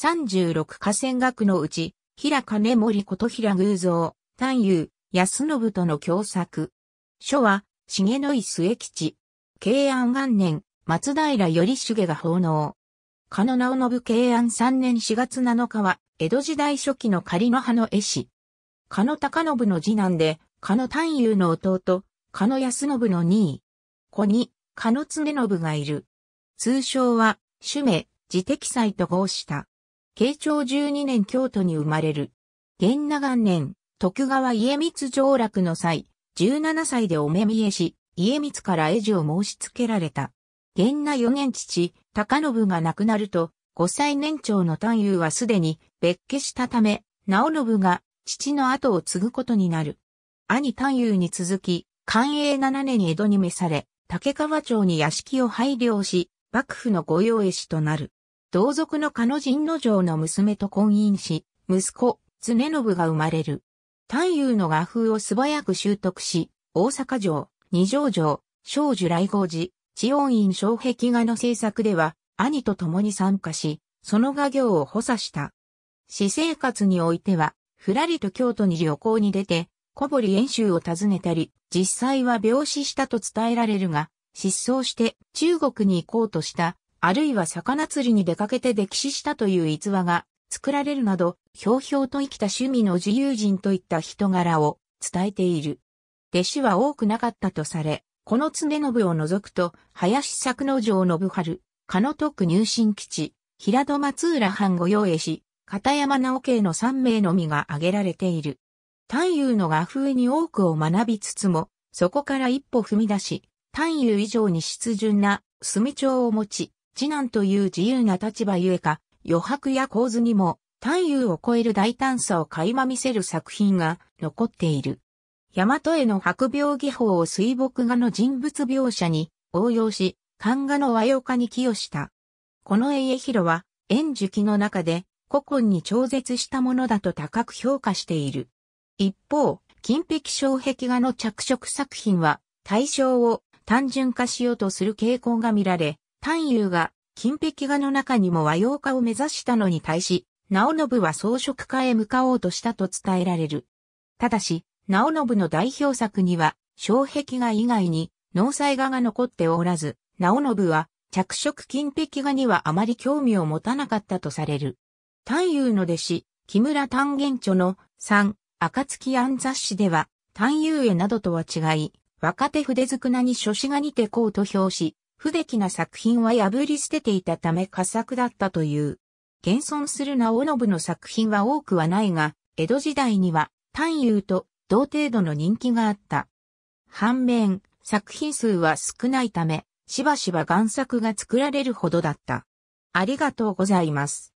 36河川学のうち、平金森こと平偶像、丹友、安信との共作。書は、重野井末吉。慶安元年、松平頼重が奉納。加野直信慶安3年4月7日は、江戸時代初期の仮の葉の絵師。か野高信の次男で、か野丹友の弟、か野安信の2位。子に、加野常信がいる。通称は、主名、自適祭と号した。慶長12年京都に生まれる。元年、徳川家光上落の際、17歳でお目見えし、家光から絵師を申し付けられた。元那四年父、高信が亡くなると、5歳年長の丹雄はすでに別家したため、直信が父の後を継ぐことになる。兄丹雄に続き、寛永7年に江戸に召され、竹川町に屋敷を配領し、幕府の御用絵師となる。同族の彼野陣の城の娘と婚姻し、息子、常信が生まれる。丹友の画風を素早く習得し、大阪城、二条城、少女来号寺、知恩院障壁画の制作では、兄と共に参加し、その画業を補佐した。私生活においては、ふらりと京都に旅行に出て、小堀遠州を訪ねたり、実際は病死したと伝えられるが、失踪して中国に行こうとしたあるいは魚釣りに出かけて溺死したという逸話が作られるなど、ひょうひょうと生きた趣味の自由人といった人柄を伝えている。弟子は多くなかったとされ、この常信を除くと、林作之城信春、鹿野徳入信基地、平戸松浦藩御用絵師、片山直慶の3名のみが挙げられている。丹友の画風に多くを学びつつも、そこから一歩踏み出し、丹友以上に湿潤な墨帳を持ち、次男という自由な立場ゆえか、余白や構図にも、単優を超える大胆さを垣間見せる作品が残っている。大和への白描技法を水墨画の人物描写に応用し、漢画の和洋化に寄与した。この家広は、円熟の中で古今に超絶したものだと高く評価している。一方、金壁障壁画の着色作品は、対象を単純化しようとする傾向が見られ、丹友が金壁画の中にも和洋化を目指したのに対し、直信は装飾家へ向かおうとしたと伝えられる。ただし、直信の代表作には、障壁画以外に、農災画が残っておらず、直信は、着色金壁画にはあまり興味を持たなかったとされる。丹友の弟子、木村丹元著の3、暁庵雑誌では、丹友絵などとは違い、若手筆づくなに書子画にてこうと表し、不出来な作品は破り捨てていたため佳作だったという。現存する直信の作品は多くはないが、江戸時代には、単優と同程度の人気があった。反面、作品数は少ないため、しばしば贋作が作られるほどだった。ありがとうございます。